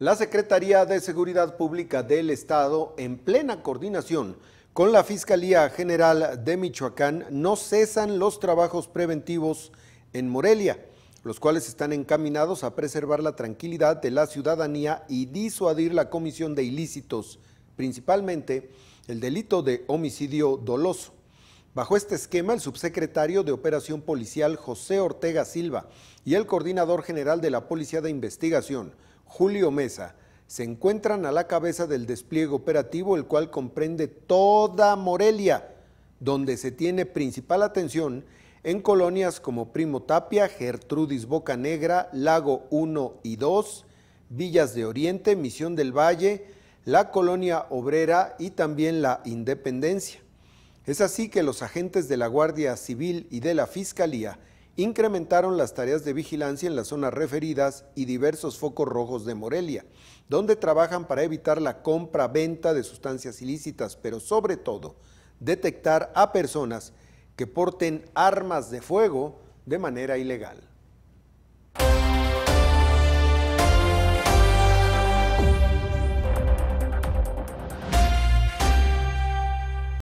La Secretaría de Seguridad Pública del Estado, en plena coordinación con la Fiscalía General de Michoacán, no cesan los trabajos preventivos en Morelia, los cuales están encaminados a preservar la tranquilidad de la ciudadanía y disuadir la comisión de ilícitos, principalmente el delito de homicidio doloso. Bajo este esquema, el subsecretario de Operación Policial José Ortega Silva y el coordinador general de la Policía de Investigación, Julio Mesa, se encuentran a la cabeza del despliegue operativo, el cual comprende toda Morelia, donde se tiene principal atención en colonias como Primo Tapia, Gertrudis Boca Negra, Lago 1 y 2, Villas de Oriente, Misión del Valle, la Colonia Obrera y también la Independencia. Es así que los agentes de la Guardia Civil y de la Fiscalía incrementaron las tareas de vigilancia en las zonas referidas y diversos focos rojos de Morelia, donde trabajan para evitar la compra-venta de sustancias ilícitas, pero sobre todo detectar a personas que porten armas de fuego de manera ilegal.